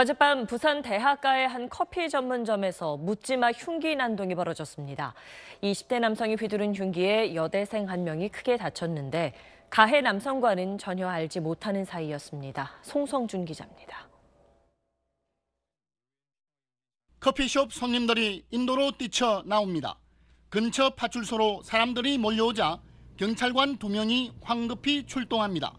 어젯밤 부산 대학가의 한 커피 전문점에서 묻지마 흉기 난동이 벌어졌습니다. 20대 남성이 휘두른 흉기에 여대생 한 명이 크게 다쳤는데 가해 남성과는 전혀 알지 못하는 사이였습니다. 송성준 기자입니다. 커피숍 손님들이 인도로 뛰쳐 나옵니다. 근처 파출소로 사람들이 몰려오자 경찰관 두 명이 황급히 출동합니다.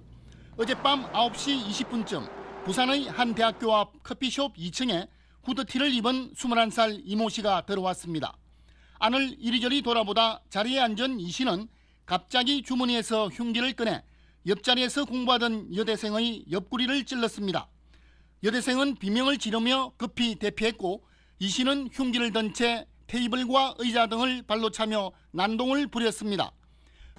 어젯밤 9시 20분쯤 부산의 한 대학교 앞 커피숍 2층에 후드티를 입은 21살 이모 씨가 들어왔습니다. 안을 이리저리 돌아보다 자리에 앉은 이 씨는 갑자기 주머니에서 흉기를 꺼내 옆자리에서 공부하던 여대생의 옆구리를 찔렀습니다. 여대생은 비명을 지르며 급히 대피했고 이 씨는 흉기를 든 채 테이블과 의자 등을 발로 차며 난동을 부렸습니다.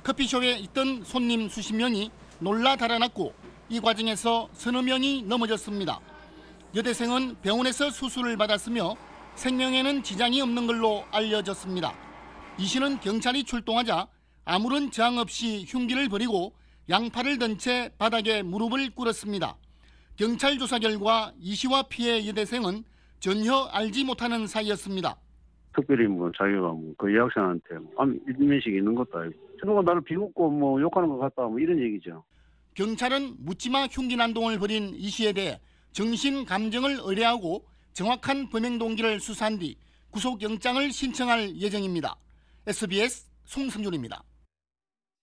커피숍에 있던 손님 수십 명이 놀라 달아났고 이 과정에서 서너 명이 넘어졌습니다. 여대생은 병원에서 수술을 받았으며 생명에는 지장이 없는 걸로 알려졌습니다. 이 씨는 경찰이 출동하자 아무런 저항 없이 흉기를 버리고 양팔을 든채 바닥에 무릎을 꿇었습니다. 경찰 조사 결과 이 씨와 피해 여대생은 전혀 알지 못하는 사이였습니다. 특별히 뭐 자기가 뭐그 여학생한테 뭐 인면식이 있는 것도 아니고 저놈가 나를 비웃고 뭐 욕하는 것 같다 뭐 이런 얘기죠. 경찰은 묻지마 흉기난동을 벌인 이 씨에 대해 정신 감정을 의뢰하고 정확한 범행 동기를 수사한 뒤 구속영장을 신청할 예정입니다. SBS 송승준입니다.